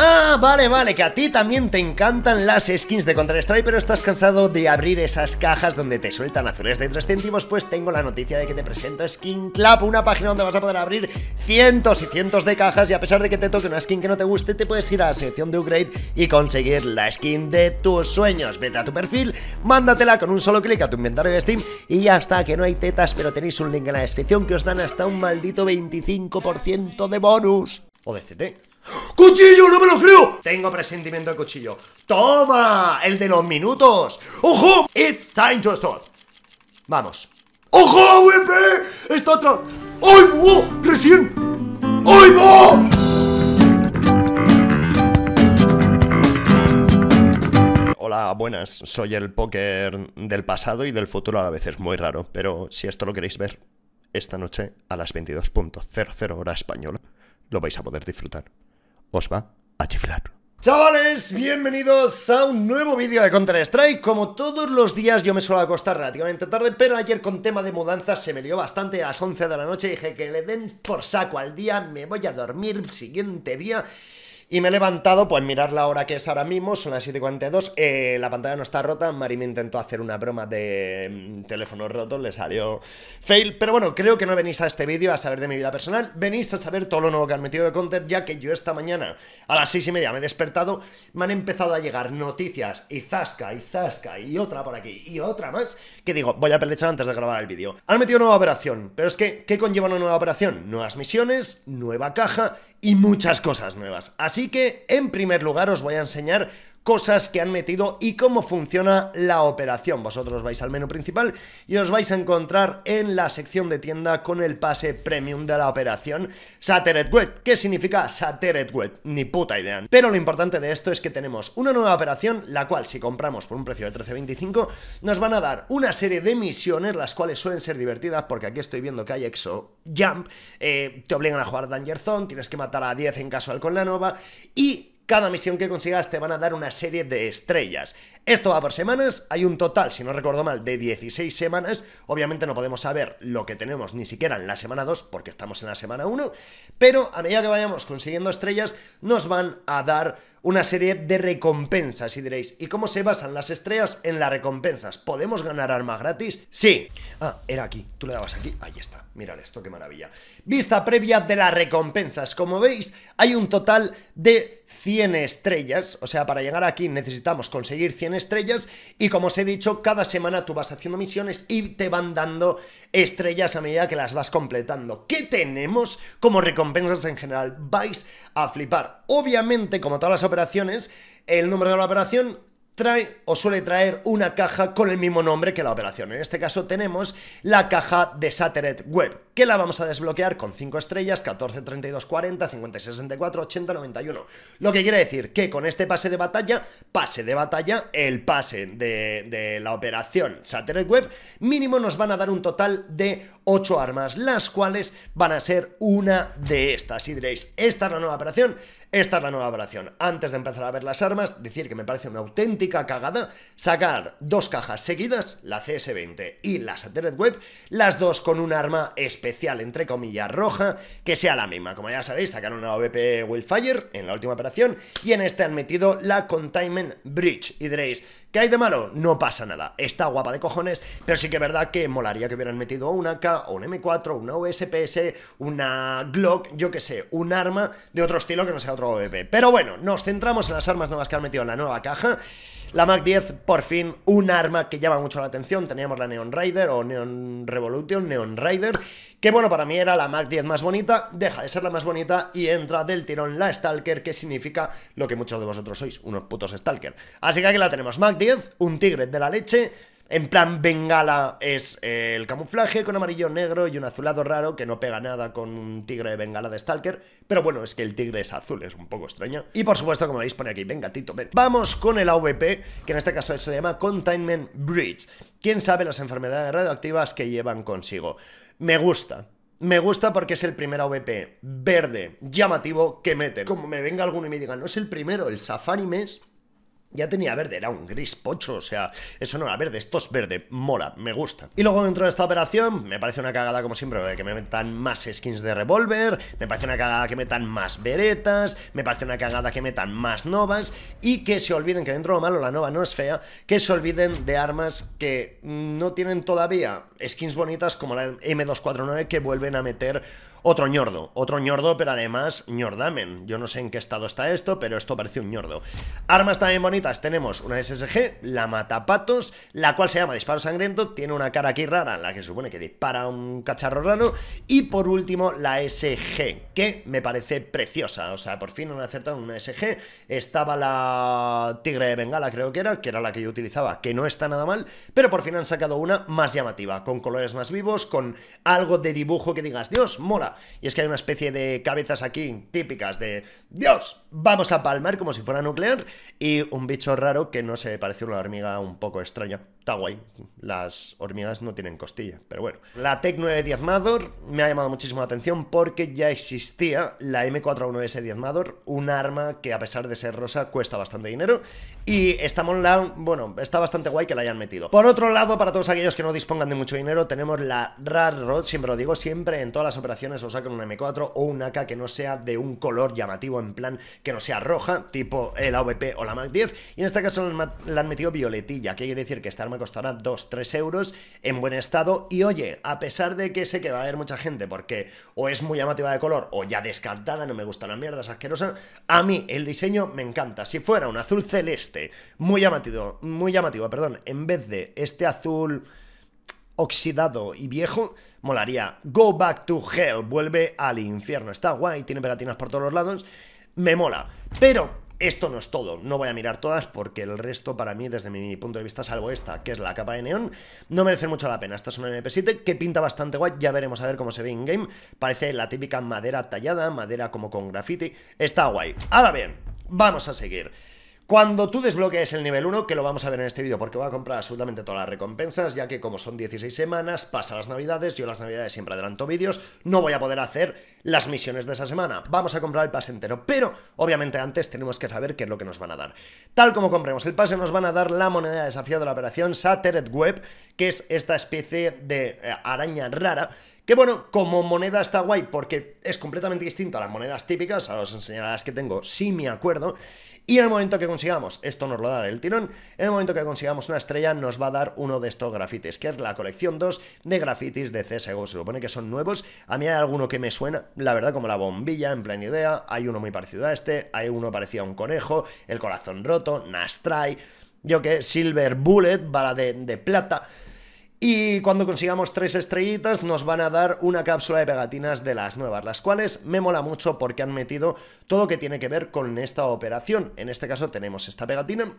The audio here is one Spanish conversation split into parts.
Ah, vale, vale, que a ti también te encantan las skins de Counter-Strike, pero estás cansado de abrir esas cajas donde te sueltan azules de 3 céntimos, pues tengo la noticia de que te presento Skin Club, una página donde vas a poder abrir cientos y cientos de cajas y a pesar de que te toque una skin que no te guste, te puedes ir a la sección de upgrade y conseguir la skin de tus sueños. Vete a tu perfil, mándatela con un solo clic a tu inventario de Steam y ya está, que no hay tetas, pero tenéis un link en la descripción que os dan hasta un maldito 25% de bonus. O de CT. ¡Cuchillo! ¡No me lo creo! Tengo presentimiento de cuchillo. ¡Toma! El de los minutos. ¡Ojo! It's time to stop. Vamos. ¡Ojo, WP! Está atrás. ¡Ay, wow! ¡Recién! ¡Ay, Hola, buenas. Soy el póker del pasado y del futuro a la vez. Es muy raro, pero si esto lo queréis ver esta noche a las 22.00 hora española, lo vais a poder disfrutar os va a chiflar. Chavales, bienvenidos a un nuevo vídeo de Counter Strike Como todos los días yo me suelo acostar relativamente tarde Pero ayer con tema de mudanza se me lió bastante a las 11 de la noche Dije que le den por saco al día, me voy a dormir el siguiente día y me he levantado, pues mirar la hora que es ahora mismo, son las 7.42, eh, la pantalla no está rota, Mari me intentó hacer una broma de mm, teléfono roto, le salió fail, pero bueno, creo que no venís a este vídeo a saber de mi vida personal, venís a saber todo lo nuevo que han metido de content, ya que yo esta mañana a las 6 y media me he despertado, me han empezado a llegar noticias y zasca, y zasca, y otra por aquí, y otra más, que digo, voy a pelechar antes de grabar el vídeo. Han metido nueva operación, pero es que, ¿qué conlleva una nueva operación? Nuevas misiones, nueva caja y muchas cosas nuevas. Así Así que en primer lugar os voy a enseñar cosas que han metido y cómo funciona la operación. Vosotros vais al menú principal y os vais a encontrar en la sección de tienda con el pase premium de la operación saturday Web. ¿Qué significa Satellite Web? Ni puta idea. Pero lo importante de esto es que tenemos una nueva operación, la cual si compramos por un precio de 13.25, nos van a dar una serie de misiones, las cuales suelen ser divertidas, porque aquí estoy viendo que hay Exo Jump, eh, te obligan a jugar Danger Zone, tienes que matar a 10 en casual con la nova, y cada misión que consigas te van a dar una serie de estrellas. Esto va por semanas, hay un total, si no recuerdo mal, de 16 semanas. Obviamente no podemos saber lo que tenemos ni siquiera en la semana 2 porque estamos en la semana 1, pero a medida que vayamos consiguiendo estrellas nos van a dar una serie de recompensas y diréis, ¿y cómo se basan las estrellas en las recompensas? ¿Podemos ganar armas gratis? Sí. Ah, era aquí, tú le dabas aquí, ahí está, mirad esto, qué maravilla. Vista previa de las recompensas, como veis hay un total de 100 estrellas, o sea, para llegar aquí necesitamos conseguir 100 estrellas y como os he dicho, cada semana tú vas haciendo misiones y te van dando estrellas a medida que las vas completando. ¿Qué tenemos como recompensas en general? Vais a flipar. Obviamente, como todas las operaciones, el número de la operación trae o suele traer una caja con el mismo nombre que la operación. En este caso tenemos la caja de Satellite Web, que la vamos a desbloquear con 5 estrellas, 14, 32, 40, 50, 64, 80, 91. Lo que quiere decir que con este pase de batalla, pase de batalla, el pase de, la operación Satellite Web, mínimo nos van a dar un total de 8 armas, las cuales van a ser una de estas. Y diréis, esta es la nueva operación, esta es la nueva operación. Antes de empezar a ver las armas, decir que me parece una auténtica cagada sacar dos cajas seguidas, la CS20 y la Satellite Web, las dos con un arma especial especial, entre comillas, roja, que sea la misma. Como ya sabéis, sacaron una OVP Wildfire en la última operación y en este han metido la Containment Bridge. Y diréis, ¿Qué hay de malo? No pasa nada, está guapa de cojones, pero sí que es verdad que molaría que hubieran metido una AK o un M4, una USPS, una Glock, yo que sé, un arma de otro estilo que no sea otro OVP. Pero bueno, nos centramos en las armas nuevas que han metido en la nueva caja. La Mac 10, por fin, un arma que llama mucho la atención. Teníamos la Neon Rider o Neon Revolution, Neon Rider, que bueno, para mí era la Mac 10 más bonita, deja de ser la más bonita y entra del tirón la Stalker, que significa lo que muchos de vosotros sois, unos putos Stalker. Así que aquí la tenemos, Mac 10, un tigre de la leche. En plan, bengala es eh, el camuflaje con amarillo, negro y un azulado raro que no pega nada con un tigre de bengala de Stalker. Pero bueno, es que el tigre es azul, es un poco extraño. Y por supuesto, como veis, pone aquí, venga, Tito, ven. Vamos con el AVP, que en este caso se llama Containment Bridge. ¿Quién sabe las enfermedades radioactivas que llevan consigo? Me gusta, me gusta porque es el primer AVP verde, llamativo, que meten. Como me venga alguno y me diga, no es el primero, el Safari Mes ya tenía verde, era un gris pocho, o sea, eso no era verde, esto es verde, mola, me gusta. Y luego dentro de esta operación, me parece una cagada como siempre, que me metan más skins de revólver, me parece una cagada que metan más veretas, me parece una cagada que metan más novas, y que se olviden que dentro de lo malo la nova no es fea, que se olviden de armas que no tienen todavía skins bonitas como la M249 que vuelven a meter otro ñordo, otro ñordo, pero además ñordamen. Yo no sé en qué estado está esto, pero esto parece un ñordo. Armas también bonitas, tenemos una SSG, la matapatos, la cual se llama disparo sangriento, tiene una cara aquí rara, la que supone que dispara un cacharro raro, y por último la SG, que me parece preciosa, o sea, por fin han acertado una SG, estaba la tigre de bengala creo que era, que era la que yo utilizaba, que no está nada mal, pero por fin han sacado una más llamativa, con colores más vivos, con algo de dibujo que digas, Dios, mola, y es que hay una especie de cabezas aquí típicas de Dios, vamos a palmar como si fuera nuclear y un bicho raro que no se parece a una hormiga un poco extraña. Está guay. Las hormigas no tienen costilla, pero bueno. La Tec 9 Diezmador me ha llamado muchísimo la atención porque ya existía la M41S Diezmador, un arma que a pesar de ser rosa cuesta bastante dinero y está la bueno, está bastante guay que la hayan metido. Por otro lado, para todos aquellos que no dispongan de mucho dinero, tenemos la RAR Rod, siempre lo digo, siempre en todas las operaciones o saquen un M4 o un AK que no sea de un color llamativo, en plan que no sea roja, tipo el AVP o la Mac 10. Y en este caso la han metido violetilla, que quiere decir que esta arma costará 2-3 euros en buen estado. Y oye, a pesar de que sé que va a haber mucha gente porque o es muy llamativa de color o ya descartada, no me gusta la mierda, es asquerosa, a mí el diseño me encanta. Si fuera un azul celeste, muy llamativo, muy llamativo, perdón, en vez de este azul oxidado y viejo, molaría. Go back to hell, vuelve al infierno. Está guay, tiene pegatinas por todos los lados, me mola. Pero esto no es todo, no voy a mirar todas porque el resto para mí, desde mi punto de vista, salvo esta, que es la capa de neón, no merece mucho la pena. Esta es una MP7 que pinta bastante guay, ya veremos a ver cómo se ve en game Parece la típica madera tallada, madera como con graffiti, está guay. Ahora bien, vamos a seguir. Cuando tú desbloquees el nivel 1, que lo vamos a ver en este vídeo, porque voy a comprar absolutamente todas las recompensas, ya que como son 16 semanas, pasa las navidades, yo las navidades siempre adelanto vídeos, no voy a poder hacer las misiones de esa semana. Vamos a comprar el pase entero, pero obviamente antes tenemos que saber qué es lo que nos van a dar. Tal como compremos el pase, nos van a dar la moneda de desafío de la operación Shattered Web, que es esta especie de eh, araña rara que bueno, como moneda está guay porque es completamente distinto a las monedas típicas, a las enseñadas que tengo sí me acuerdo. Y en el momento que consigamos, esto nos lo da del tirón, en el momento que consigamos una estrella nos va a dar uno de estos grafitis, que es la colección 2 de grafitis de CSGO. Se supone que son nuevos, a mí hay alguno que me suena, la verdad, como la bombilla, en plena idea, hay uno muy parecido a este, hay uno parecido a un conejo, el corazón roto, Nastrai, yo que Silver Bullet, bala de plata... Y cuando consigamos tres estrellitas nos van a dar una cápsula de pegatinas de las nuevas, las cuales me mola mucho porque han metido todo lo que tiene que ver con esta operación. En este caso tenemos esta pegatina,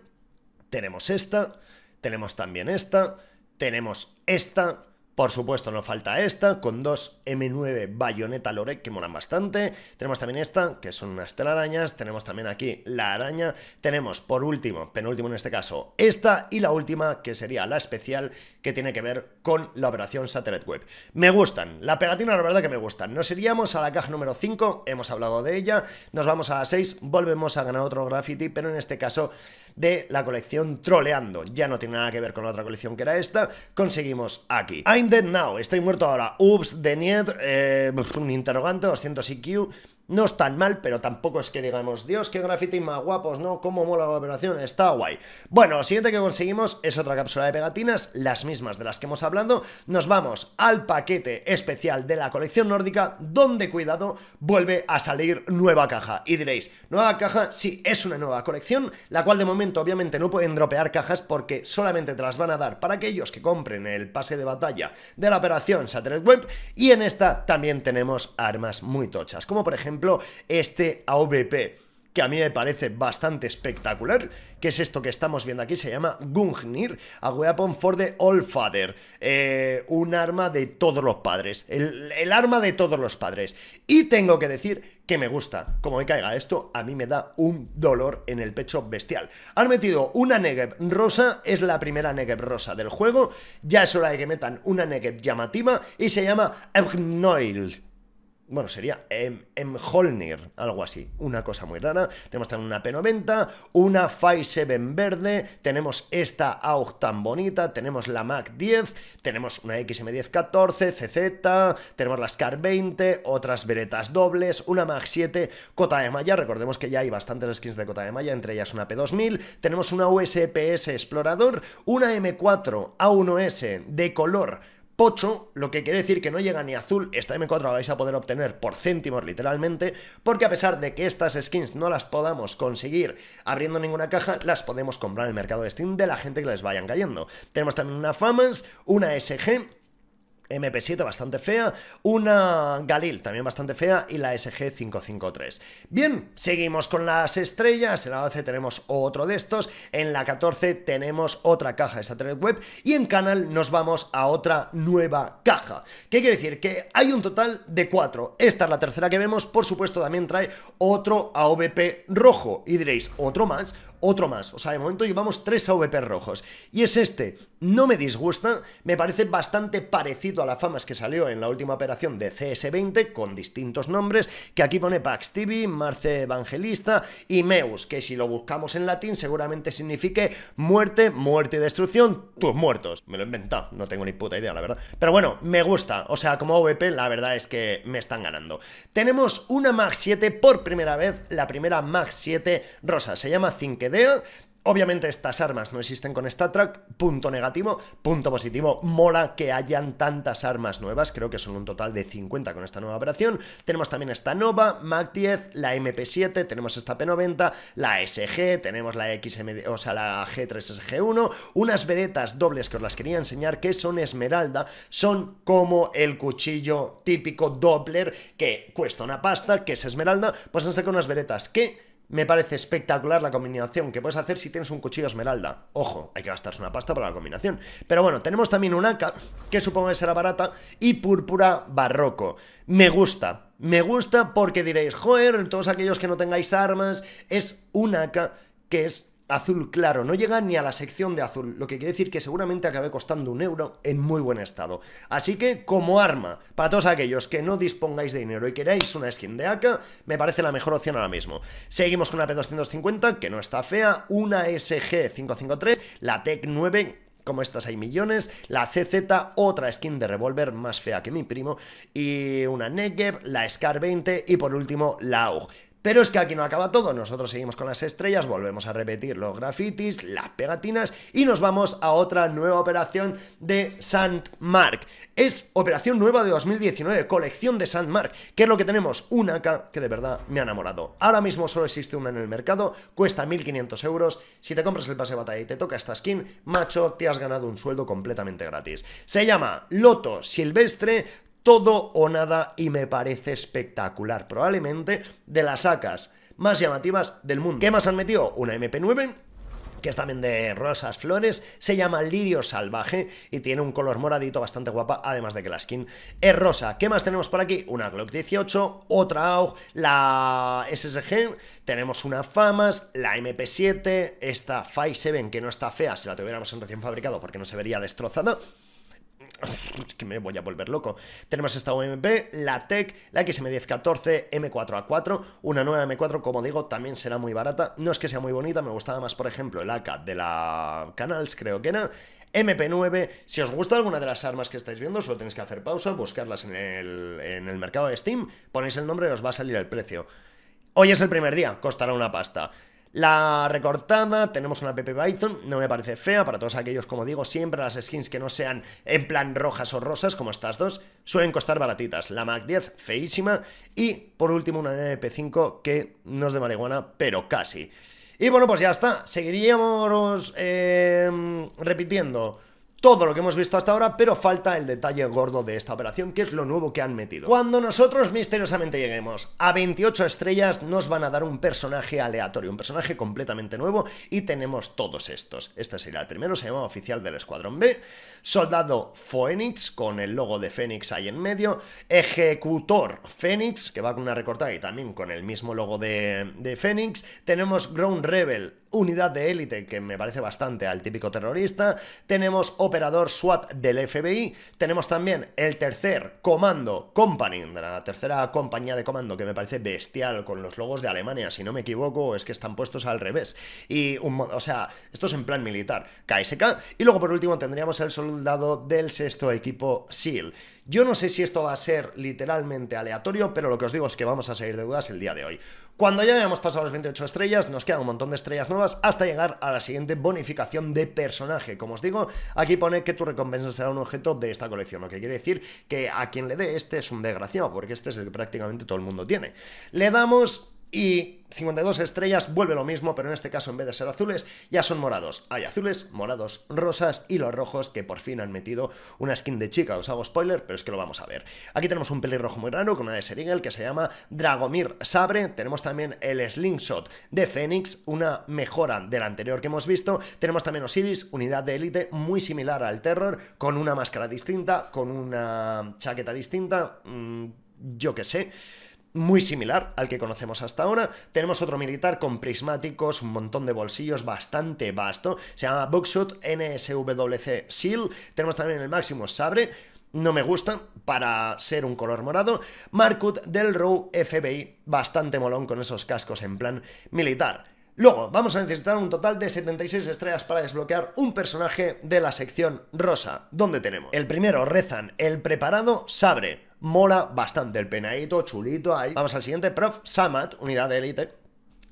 tenemos esta, tenemos también esta, tenemos esta, por supuesto, nos falta esta, con dos M9 Bayonetta Lore, que molan bastante. Tenemos también esta, que son unas telarañas. Tenemos también aquí la araña. Tenemos, por último, penúltimo en este caso, esta. Y la última, que sería la especial, que tiene que ver con la operación Satellite Web. Me gustan. La pegatina, la verdad que me gustan. Nos iríamos a la caja número 5, hemos hablado de ella. Nos vamos a la 6, volvemos a ganar otro graffiti, pero en este caso de la colección Troleando. Ya no tiene nada que ver con la otra colección que era esta. Conseguimos aquí dead now, estoy muerto ahora. Ups, de nied, eh, un interrogante, 200 IQ, no es tan mal, pero tampoco es que digamos, Dios, qué graffiti más guapos, ¿no? ¿Cómo mola la operación? Está guay. Bueno, lo siguiente que conseguimos es otra cápsula de pegatinas, las mismas de las que hemos hablado. Nos vamos al paquete especial de la colección nórdica, donde, cuidado, vuelve a salir nueva caja. Y diréis, nueva caja, sí, es una nueva colección, la cual de momento obviamente no pueden dropear cajas porque solamente te las van a dar para aquellos que compren el pase de batalla de la operación Saturday Web. Y en esta también tenemos armas muy tochas, como por ejemplo este AVP que a mí me parece bastante espectacular, que es esto que estamos viendo aquí, se llama Gungnir, a weapon for the all father, eh, un arma de todos los padres, el, arma de todos los padres. Y tengo que decir que me gusta, como me caiga esto, a mí me da un dolor en el pecho bestial. Han metido una Negev rosa, es la primera Negev rosa del juego, ya es hora de que metan una Negev llamativa y se llama Egnoil bueno, sería m Holnir algo así. Una cosa muy rara. Tenemos también una P90, una Fire 7 verde, tenemos esta AUG tan bonita, tenemos la Mac 10, tenemos una XM1014, CZ, tenemos las Scar 20, otras veretas dobles, una Mac 7, Cota de Maya. Recordemos que ya hay bastantes skins de Cota de Maya, entre ellas una P2000. Tenemos una USPS Explorador, una M4 A1S de color pocho, lo que quiere decir que no llega ni azul, esta M4 la vais a poder obtener por céntimos literalmente, porque a pesar de que estas skins no las podamos conseguir abriendo ninguna caja, las podemos comprar en el mercado de Steam de la gente que les vayan cayendo. Tenemos también una Famas, una SG MP7 bastante fea, una Galil también bastante fea y la SG553. Bien, seguimos con las estrellas, en la 12 tenemos otro de estos, en la 14 tenemos otra caja de satélite Web y en Canal nos vamos a otra nueva caja. ¿Qué quiere decir? Que hay un total de cuatro. Esta es la tercera que vemos, por supuesto también trae otro AOVP rojo y diréis, ¿otro más? otro más. O sea, de momento llevamos tres AVP rojos. Y es este. No me disgusta, me parece bastante parecido a la Famas que salió en la última operación de CS20, con distintos nombres, que aquí pone Pax TV, Marce Evangelista y Meus, que si lo buscamos en latín seguramente signifique muerte, muerte y destrucción, tus muertos. Me lo he inventado, no tengo ni puta idea, la verdad. Pero bueno, me gusta. O sea, como AVP, la verdad es que me están ganando. Tenemos una Mag 7 por primera vez, la primera Mag 7 rosa. Se llama Cinque idea. Obviamente estas armas no existen con Star Trek, punto negativo, punto positivo, mola que hayan tantas armas nuevas, creo que son un total de 50 con esta nueva operación, tenemos también esta Nova, MAC-10, la MP7, tenemos esta P90, la SG, tenemos la XM, o sea la G3SG1, unas veretas dobles que os las quería enseñar que son esmeralda, son como el cuchillo típico Doppler que cuesta una pasta, que es esmeralda, pues han sacado unas veretas que me parece espectacular la combinación que puedes hacer si tienes un cuchillo esmeralda. Ojo, hay que gastarse una pasta para la combinación. Pero bueno, tenemos también un AK, que supongo que será barata, y púrpura barroco. Me gusta, me gusta porque diréis, joder, todos aquellos que no tengáis armas, es un AK que es azul claro, no llega ni a la sección de azul, lo que quiere decir que seguramente acabe costando un euro en muy buen estado. Así que, como arma, para todos aquellos que no dispongáis de dinero y queráis una skin de AK, me parece la mejor opción ahora mismo. Seguimos con la P250, que no está fea, una SG553, la TEC 9, como estas hay millones, la CZ, otra skin de revólver más fea que mi primo, y una Negev, la SCAR 20 y por último la AUG. Pero es que aquí no acaba todo, nosotros seguimos con las estrellas, volvemos a repetir los grafitis, las pegatinas y nos vamos a otra nueva operación de Saint Mark. Es operación nueva de 2019, colección de Saint Mark, que es lo que tenemos, una AK que de verdad me ha enamorado. Ahora mismo solo existe una en el mercado, cuesta 1500 euros, si te compras el pase de batalla y te toca esta skin, macho, te has ganado un sueldo completamente gratis. Se llama Loto Silvestre todo o nada y me parece espectacular. Probablemente de las sacas más llamativas del mundo. ¿Qué más han metido? Una MP9 que es también de rosas flores, se llama Lirio Salvaje y tiene un color moradito bastante guapa, además de que la skin es rosa. ¿Qué más tenemos por aquí? Una Glock 18, otra AUG, la SSG, tenemos una FAMAS, la MP7, esta Fi 7 que no está fea si la tuviéramos en recién fabricado porque no se vería destrozada que me voy a volver loco. Tenemos esta OMP, la TEC, la XM1014, M4A4, una nueva M4, como digo, también será muy barata. No es que sea muy bonita, me gustaba más, por ejemplo, el AK de la Canals, creo que era. MP9. Si os gusta alguna de las armas que estáis viendo, solo tenéis que hacer pausa, buscarlas en el, en el mercado de Steam, ponéis el nombre y os va a salir el precio. Hoy es el primer día, costará una pasta. La recortada, tenemos una PP Python, no me parece fea, para todos aquellos, como digo, siempre las skins que no sean en plan rojas o rosas, como estas dos, suelen costar baratitas. La Mac 10, feísima, y por último una NP5 que no es de marihuana, pero casi. Y bueno, pues ya está, seguiríamos eh, repitiendo todo lo que hemos visto hasta ahora, pero falta el detalle gordo de esta operación, que es lo nuevo que han metido. Cuando nosotros misteriosamente lleguemos a 28 estrellas, nos van a dar un personaje aleatorio, un personaje completamente nuevo, y tenemos todos estos. Este sería el primero, se llama Oficial del Escuadrón B, Soldado Phoenix, con el logo de Phoenix ahí en medio, Ejecutor Phoenix, que va con una recortada y también con el mismo logo de, de tenemos Ground Rebel, unidad de élite, que me parece bastante al típico terrorista, tenemos operador SWAT del FBI, tenemos también el tercer comando company, la tercera compañía de comando que me parece bestial con los logos de Alemania, si no me equivoco, es que están puestos al revés. Y un, o sea, esto es en plan militar, KSK, y luego por último tendríamos el soldado del sexto equipo SEAL. Yo no sé si esto va a ser literalmente aleatorio, pero lo que os digo es que vamos a salir de dudas el día de hoy. Cuando ya hayamos pasado las 28 estrellas, nos queda un montón de estrellas nuevas hasta llegar a la siguiente bonificación de personaje. Como os digo, aquí pone que tu recompensa será un objeto de esta colección, lo que quiere decir que a quien le dé este es un desgraciado, porque este es el que prácticamente todo el mundo tiene. Le damos y 52 estrellas vuelve lo mismo, pero en este caso en vez de ser azules, ya son morados. Hay azules, morados, rosas y los rojos que por fin han metido una skin de chica. Os hago spoiler, pero es que lo vamos a ver. Aquí tenemos un pelirrojo muy raro con una de serigel que se llama Dragomir Sabre. Tenemos también el Slingshot de Fénix, una mejora de la anterior que hemos visto. Tenemos también Osiris, unidad de élite muy similar al Terror, con una máscara distinta, con una chaqueta distinta, mm, yo qué sé muy similar al que conocemos hasta ahora. Tenemos otro militar con prismáticos, un montón de bolsillos, bastante vasto. Se llama Buckshot NSWC SEAL. Tenemos también el máximo Sabre. No me gusta para ser un color morado. Markut del Row FBI, bastante molón con esos cascos en plan militar. Luego, vamos a necesitar un total de 76 estrellas para desbloquear un personaje de la sección rosa. ¿Dónde tenemos? El primero, Rezan, el preparado, Sabre mola bastante. El penadito, chulito, ahí. Vamos al siguiente, Prof. Samat, unidad de élite.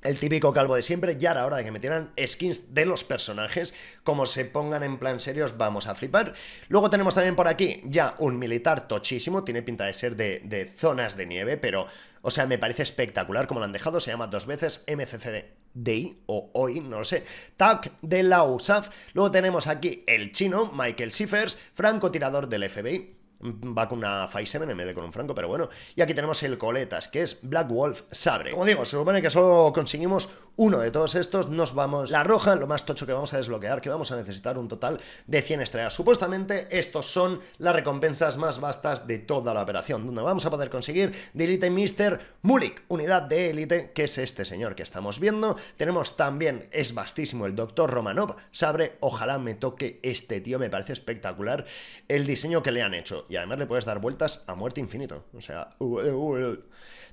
El típico calvo de siempre, ya era hora de que metieran skins de los personajes, como se pongan en plan serios, vamos a flipar. Luego tenemos también por aquí ya un militar tochísimo, tiene pinta de ser de, zonas de nieve, pero, o sea, me parece espectacular como lo han dejado, se llama dos veces MCCD de o hoy, no lo sé, TAC de la USAF. Luego tenemos aquí el chino, Michael Schiffers, francotirador del FBI. Va vacuna vez de con un franco, pero bueno. Y aquí tenemos el coletas, que es Black Wolf Sabre. Como digo, se supone que solo conseguimos uno de todos estos. Nos vamos la roja, lo más tocho que vamos a desbloquear, que vamos a necesitar un total de 100 estrellas. Supuestamente estos son las recompensas más vastas de toda la operación, donde vamos a poder conseguir de Elite Mr. Mulik, unidad de élite que es este señor que estamos viendo. Tenemos también, es vastísimo, el Doctor Romanov Sabre. Ojalá me toque este tío, me parece espectacular el diseño que le han hecho y además le puedes dar vueltas a muerte infinito. O sea,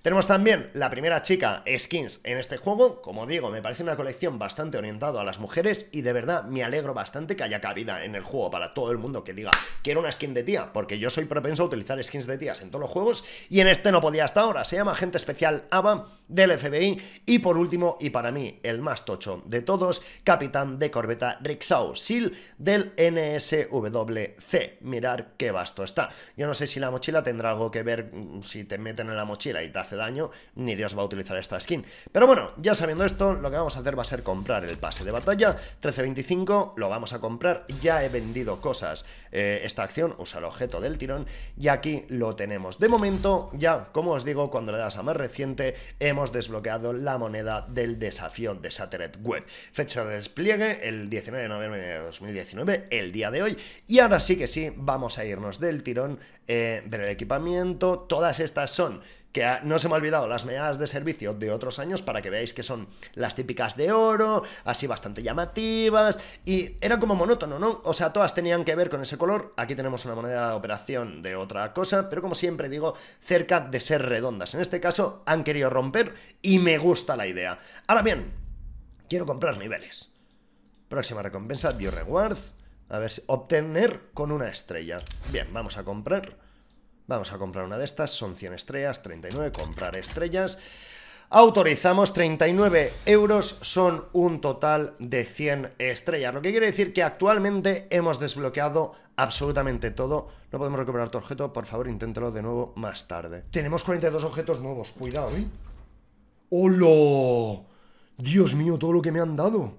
tenemos también la primera chica skins en este juego. Como digo, me parece una colección bastante orientada a las mujeres y de verdad me alegro bastante que haya cabida en el juego para todo el mundo que diga que era una skin de tía, porque yo soy propenso a utilizar skins de tías en todos los juegos y en este no podía hasta ahora. Se llama Agente Especial Ava del FBI y por último y para mí el más tocho de todos, Capitán de Corbeta Rixau Sil del NSWC. Mirar qué vasto está. Yo no sé si la mochila tendrá algo que ver mm, si te meten en la mochila y te hace daño, ni Dios va a utilizar esta skin. Pero bueno, ya sabiendo esto, lo que vamos a hacer va a ser comprar el pase de batalla, 13.25, lo vamos a comprar, ya he vendido cosas eh, esta acción, usa el objeto del tirón, y aquí lo tenemos. De momento, ya, como os digo, cuando le das a más reciente, hemos desbloqueado la moneda del desafío de Satellite Web. Fecha de despliegue, el 19 de noviembre de 2019, el día de hoy, y ahora sí que sí, vamos a irnos del tirón, ver eh, el equipamiento, todas estas son que no se me ha olvidado las medallas de servicio de otros años para que veáis que son las típicas de oro, así bastante llamativas, y era como monótono, ¿no? O sea, todas tenían que ver con ese color, aquí tenemos una moneda de operación de otra cosa, pero como siempre digo, cerca de ser redondas. En este caso han querido romper y me gusta la idea. Ahora bien, quiero comprar niveles. Próxima recompensa, Bio Reward. A ver, si, obtener con una estrella. Bien, vamos a comprar. Vamos a comprar una de estas, son 100 estrellas, 39, comprar estrellas. Autorizamos 39 euros, son un total de 100 estrellas. Lo que quiere decir que actualmente hemos desbloqueado absolutamente todo. No podemos recuperar tu objeto, por favor inténtalo de nuevo más tarde. Tenemos 42 objetos nuevos, cuidado, ¿eh? ¡Hola! Dios mío, todo lo que me han dado.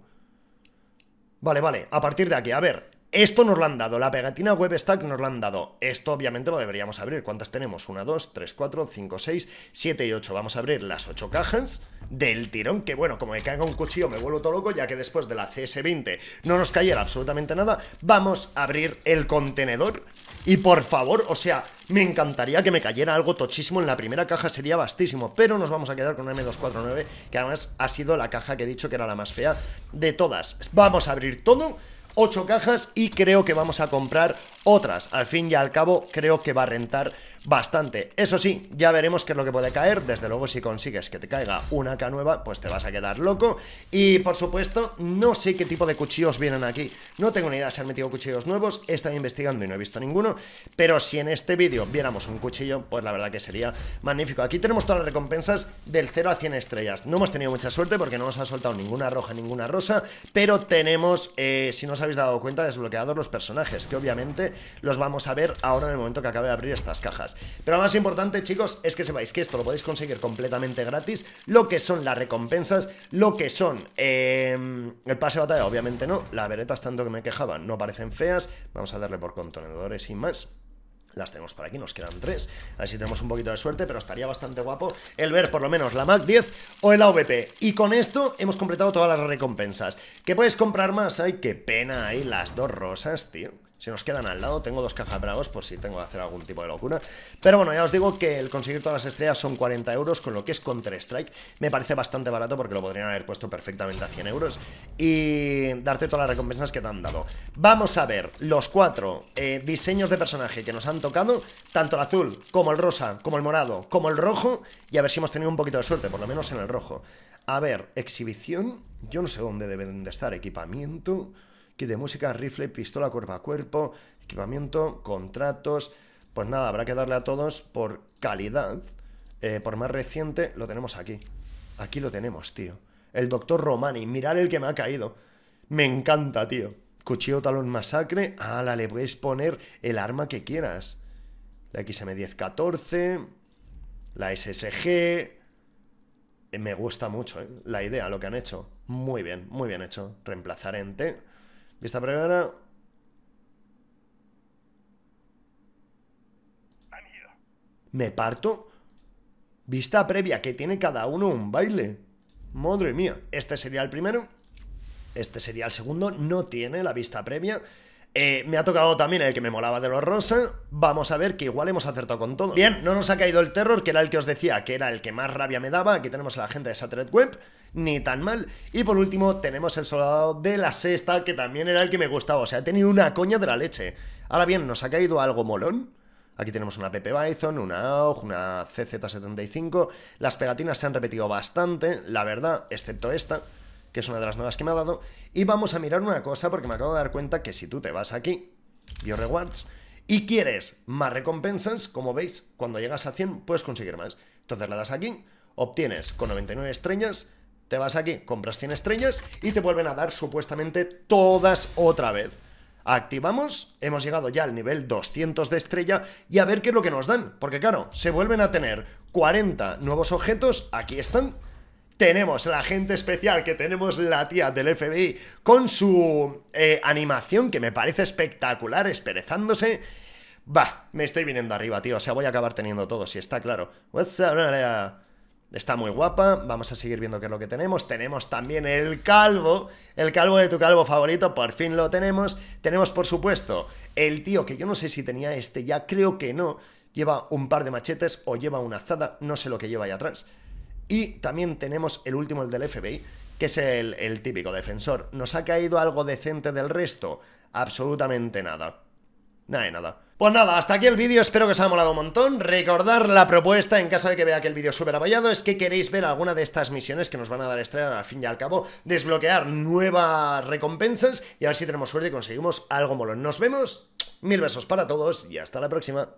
Vale, vale, a partir de aquí, a ver, esto nos lo han dado, la pegatina WebStack nos lo han dado. Esto obviamente lo deberíamos abrir. ¿Cuántas tenemos? 1, 2, 3, 4, 5, 6, 7 y 8. Vamos a abrir las 8 cajas del tirón, que bueno, como me caiga un cuchillo me vuelvo todo loco, ya que después de la CS20 no nos cayera absolutamente nada. Vamos a abrir el contenedor y por favor, o sea, me encantaría que me cayera algo tochísimo en la primera caja, sería bastísimo pero nos vamos a quedar con una M249, que además ha sido la caja que he dicho que era la más fea de todas. Vamos a abrir todo 8 cajas y creo que vamos a comprar otras. Al fin y al cabo, creo que va a rentar bastante. Eso sí, ya veremos qué es lo que puede caer. Desde luego, si consigues que te caiga una AK nueva, pues te vas a quedar loco. Y por supuesto, no sé qué tipo de cuchillos vienen aquí. No tengo ni idea si han metido cuchillos nuevos. He estado investigando y no he visto ninguno. Pero si en este vídeo viéramos un cuchillo, pues la verdad que sería magnífico. Aquí tenemos todas las recompensas del 0 a 100 estrellas. No hemos tenido mucha suerte porque no nos ha soltado ninguna roja, ninguna rosa. Pero tenemos, eh, si no os habéis dado cuenta, desbloqueados los personajes, que obviamente los vamos a ver ahora en el momento que acabe de abrir estas cajas. Pero lo más importante, chicos, es que sepáis que esto lo podéis conseguir completamente gratis, lo que son las recompensas, lo que son eh, el pase de batalla, obviamente no, las veretas tanto que me quejaban, no parecen feas, vamos a darle por contenedores y más las tenemos por aquí, nos quedan tres. A ver si tenemos un poquito de suerte, pero estaría bastante guapo el ver por lo menos la Mac 10 o el AVP. Y con esto hemos completado todas las recompensas. ¿Qué puedes comprar más? Ay, qué pena, hay las dos rosas, tío. Si nos quedan al lado, tengo dos cajas bravos por si tengo que hacer algún tipo de locura. Pero bueno, ya os digo que el conseguir todas las estrellas son 40 euros, con lo que es Counter-Strike. Me parece bastante barato porque lo podrían haber puesto perfectamente a 100 euros y darte todas las recompensas que te han dado. Vamos a ver los cuatro eh, diseños de personaje que nos han tocado, tanto el azul, como el rosa, como el morado, como el rojo, y a ver si hemos tenido un poquito de suerte, por lo menos en el rojo. A ver, exhibición, yo no sé dónde deben de estar, equipamiento kit de música, rifle, pistola cuerpo a cuerpo, equipamiento, contratos. Pues nada, habrá que darle a todos por calidad. Eh, por más reciente, lo tenemos aquí. Aquí lo tenemos, tío. El doctor Romani, mirad el que me ha caído. Me encanta, tío. Cuchillo talón masacre. la le puedes poner el arma que quieras. La XM1014. La SSG. Eh, me gusta mucho eh, la idea, lo que han hecho. Muy bien, muy bien hecho. Reemplazar T Vista primera, Me parto. Vista previa, que tiene cada uno un baile. Madre mía. Este sería el primero. Este sería el segundo. No tiene la vista previa. Eh, me ha tocado también el que me molaba de los rosa. Vamos a ver que igual hemos acertado con todo. Bien, no nos ha caído el terror, que era el que os decía, que era el que más rabia me daba. Aquí tenemos a la gente de Satellite Web ni tan mal. Y por último tenemos el soldado de la sexta, que también era el que me gustaba, o sea, ha tenido una coña de la leche. Ahora bien, nos ha caído algo molón. Aquí tenemos una PP Bison una AUG, una CZ75. Las pegatinas se han repetido bastante, la verdad, excepto esta, que es una de las nuevas que me ha dado. Y vamos a mirar una cosa, porque me acabo de dar cuenta que si tú te vas aquí, yo Rewards, y quieres más recompensas, como veis, cuando llegas a 100 puedes conseguir más. Entonces la das aquí, obtienes con 99 estrellas te vas aquí, compras 100 estrellas y te vuelven a dar supuestamente todas otra vez. Activamos, hemos llegado ya al nivel 200 de estrella y a ver qué es lo que nos dan. Porque claro, se vuelven a tener 40 nuevos objetos, aquí están. Tenemos la gente especial que tenemos la tía del FBI con su eh, animación que me parece espectacular, esperezándose. Va, me estoy viniendo arriba, tío. O sea, voy a acabar teniendo todo, si está claro. What's up, Está muy guapa, vamos a seguir viendo qué es lo que tenemos. Tenemos también el calvo, el calvo de tu calvo favorito, por fin lo tenemos. Tenemos, por supuesto, el tío que yo no sé si tenía este ya, creo que no. Lleva un par de machetes o lleva una azada, no sé lo que lleva ahí atrás. Y también tenemos el último, el del FBI, que es el, el típico defensor. ¿Nos ha caído algo decente del resto? Absolutamente nada. Nada nada. Pues nada, hasta aquí el vídeo, espero que os haya molado un montón. Recordar la propuesta, en caso de que vea que el vídeo súper apoyado, es que queréis ver alguna de estas misiones que nos van a dar estrella, al fin y al cabo, desbloquear nuevas recompensas y a ver si tenemos suerte y conseguimos algo molón. Nos vemos, mil besos para todos y hasta la próxima.